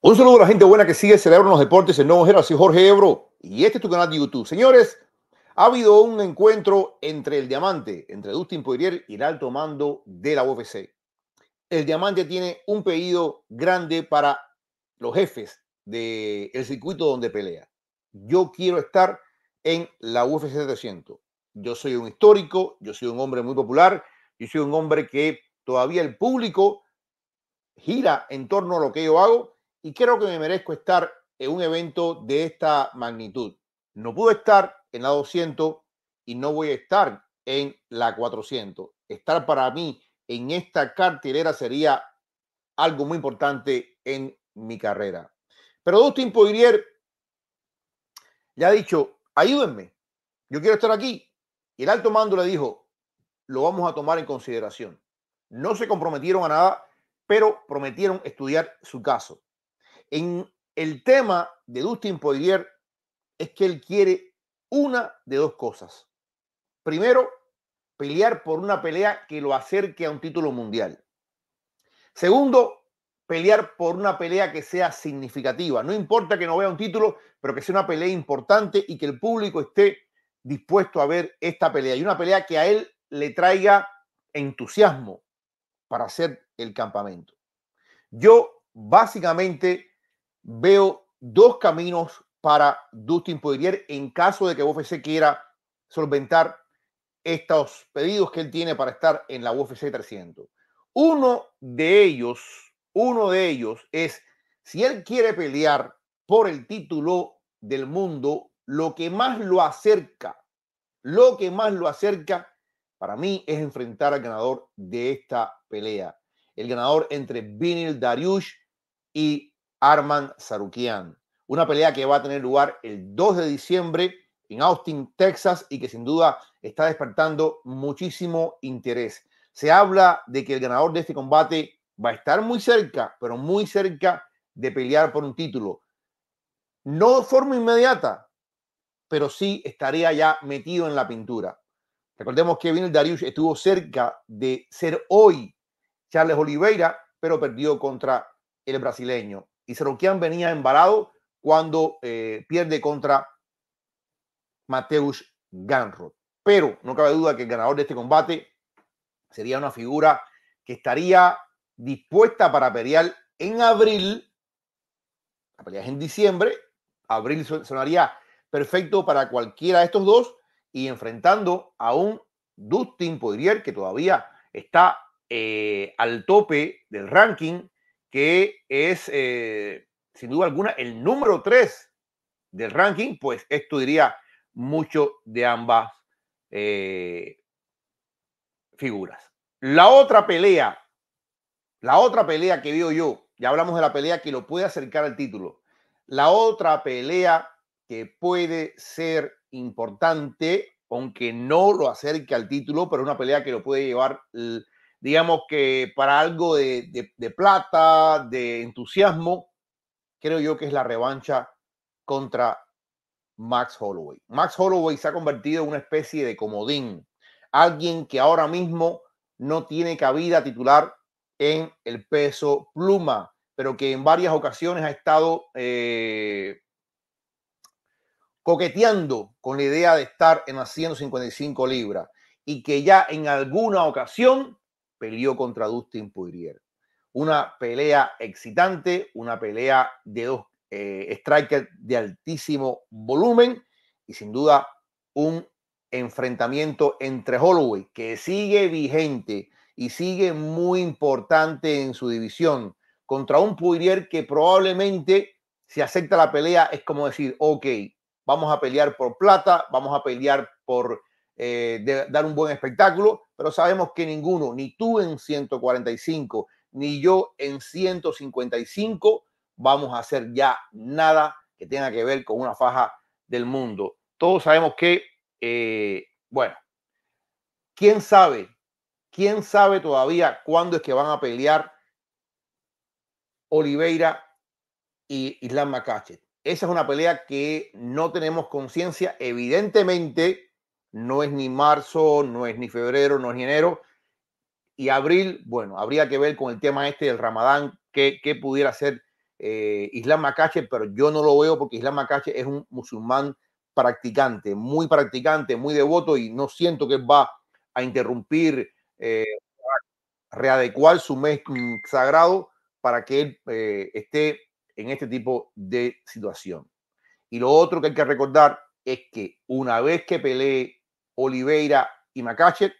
Un saludo a la gente buena que sigue Celebrando los Deportes en Nuevo Jero, así Jorge Ebro, y este es tu canal de YouTube. Señores, ha habido un encuentro entre el diamante, entre Dustin Poirier y el alto mando de la UFC. El diamante tiene un pedido grande para los jefes del el circuito donde pelea. Yo quiero estar en la UFC 700. Yo soy un histórico, yo soy un hombre muy popular, yo soy un hombre que todavía el público gira en torno a lo que yo hago y creo que me merezco estar en un evento de esta magnitud. No pude estar en la 200 y no voy a estar en la 400. Estar para mí en esta cartelera sería algo muy importante en mi carrera. Pero Dustin Poirier ya ha dicho, ayúdenme, yo quiero estar aquí. Y el alto mando le dijo, lo vamos a tomar en consideración. No se comprometieron a nada, pero prometieron estudiar su caso. En el tema de Dustin Poirier es que él quiere una de dos cosas. Primero, pelear por una pelea que lo acerque a un título mundial. Segundo, pelear por una pelea que sea significativa. No importa que no vea un título, pero que sea una pelea importante y que el público esté dispuesto a ver esta pelea. Y una pelea que a él le traiga entusiasmo para hacer el campamento. Yo básicamente veo dos caminos para Dustin Poirier en caso de que UFC quiera solventar estos pedidos que él tiene para estar en la UFC 300. Uno de ellos, uno de ellos es si él quiere pelear por el título del mundo, lo que más lo acerca, lo que más lo acerca para mí es enfrentar al ganador de esta pelea. El ganador entre Vinil Dariush y Arman Sarukian. Una pelea que va a tener lugar el 2 de diciembre en Austin, Texas, y que sin duda está despertando muchísimo interés. Se habla de que el ganador de este combate va a estar muy cerca, pero muy cerca de pelear por un título. No de forma inmediata, pero sí estaría ya metido en la pintura. Recordemos que Vinil Darius estuvo cerca de ser hoy Charles Oliveira, pero perdió contra el brasileño y Seroquian venía embarado cuando eh, pierde contra Mateus Ganrod. Pero no cabe duda que el ganador de este combate sería una figura que estaría dispuesta para pelear en abril. La pelea es en diciembre. Abril sonaría perfecto para cualquiera de estos dos y enfrentando a un Dustin Poirier que todavía está eh, al tope del ranking que es, eh, sin duda alguna, el número 3 del ranking, pues esto diría mucho de ambas eh, figuras. La otra pelea, la otra pelea que veo yo, ya hablamos de la pelea que lo puede acercar al título, la otra pelea que puede ser importante, aunque no lo acerque al título, pero una pelea que lo puede llevar digamos que para algo de, plata, de entusiasmo, creo yo que es la revancha contra Max Holloway. Max Holloway se ha convertido en una especie de comodín, alguien que ahora mismo no tiene cabida titular en el peso pluma, pero que en varias ocasiones ha estado eh, coqueteando con la idea de estar en las 155 libras y que ya en alguna ocasión peleó contra Dustin Poirier. Una pelea excitante, una pelea de dos eh, strikers de altísimo volumen y sin duda un enfrentamiento entre Holloway, que sigue vigente y sigue muy importante en su división, contra un Poirier que probablemente, si acepta la pelea, es como decir, ok, vamos a pelear por plata, vamos a pelear por eh, dar un buen espectáculo, pero sabemos que ninguno, ni tú en 145, ni yo en 155, vamos a hacer ya nada que tenga que ver con una faja del mundo. Todos sabemos que, eh, bueno, ¿quién sabe? ¿Quién sabe todavía cuándo es que van a pelear Oliveira y Islam Makache? Esa es una pelea que no tenemos conciencia. Evidentemente, no es ni marzo, no es ni febrero, no es ni enero. Y abril, bueno, habría que ver con el tema este del Ramadán, qué, pudiera ser eh, Islam Makache, pero yo no lo veo porque Islam Makache es un musulmán practicante, muy practicante, muy devoto y no siento que va a interrumpir, eh, readecuar su mes sagrado para que él eh, esté en este tipo de situación. Y lo otro que hay que recordar es que una vez que pelee Oliveira y macachet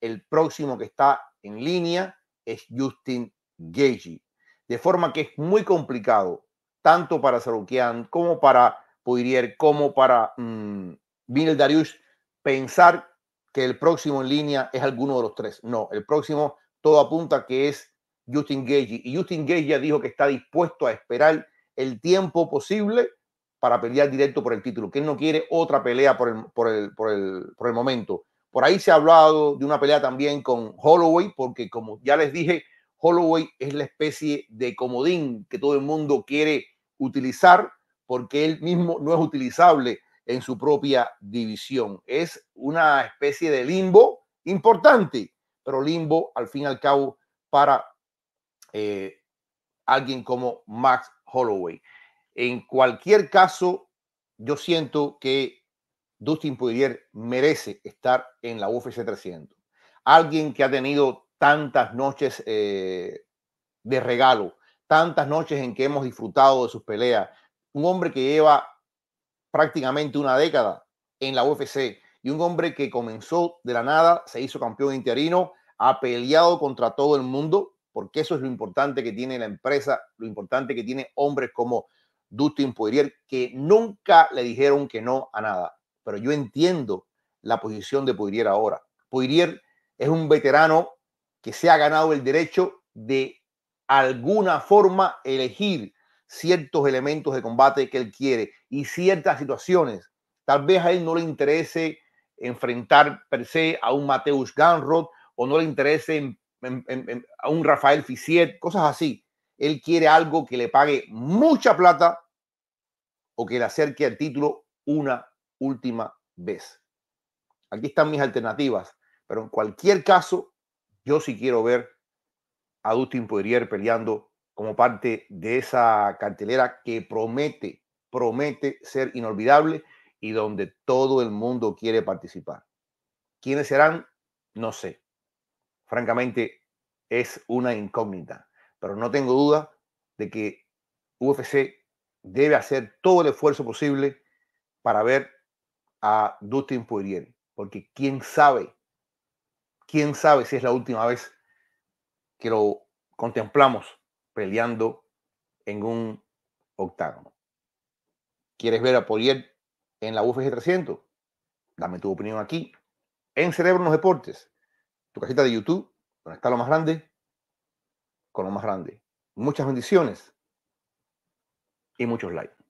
El próximo que está en línea es Justin Gagey. De forma que es muy complicado, tanto para Sarukian como para Poirier, como para mmm, Darius, pensar que el próximo en línea es alguno de los tres. No, el próximo todo apunta que es Justin Gage. Y Justin Gage ya dijo que está dispuesto a esperar el tiempo posible para pelear directo por el título, que él no quiere otra pelea por el, por momento. Por ahí se ha hablado de una pelea también con Holloway, porque como ya les dije, Holloway es la especie de comodín que todo el mundo quiere utilizar porque él mismo no es utilizable en su propia división. Es una especie de limbo importante, pero limbo al fin y al cabo para eh, alguien como Max Holloway. En cualquier caso, yo siento que Dustin Poirier merece estar en la UFC 300. Alguien que ha tenido tantas noches eh, de regalo, tantas noches en que hemos disfrutado de sus peleas, un hombre que lleva prácticamente una década en la UFC y un hombre que comenzó de la nada, se hizo campeón interino, ha peleado contra todo el mundo, porque eso es lo importante que tiene la empresa, lo importante que tiene hombres como Dustin Poirier, que nunca le dijeron que no a nada. Pero yo entiendo la posición de Poirier ahora. Poirier es un veterano que se ha ganado el derecho de alguna forma elegir ciertos elementos de combate que él quiere y ciertas situaciones. Tal vez a él no le interese enfrentar per se a un Mateus Ganrod o no le interese a un Rafael Fissier, cosas así. Él quiere algo que le pague mucha plata o que le acerque al título una última vez. Aquí están mis alternativas, pero en cualquier caso, yo sí quiero ver a Dustin Poirier peleando como parte de esa cartelera que promete, promete ser inolvidable y donde todo el mundo quiere participar. ¿Quiénes serán? No sé. Francamente, es una incógnita pero no tengo duda de que UFC debe hacer todo el esfuerzo posible para ver a Dustin Poirier, porque quién sabe, quién sabe si es la última vez que lo contemplamos peleando en un octágono. ¿Quieres ver a Poirier en la UFC 300? Dame tu opinión aquí, en Cerebro en los Deportes, tu cajita de YouTube, donde está lo más grande, con lo más grande. Muchas bendiciones y muchos likes.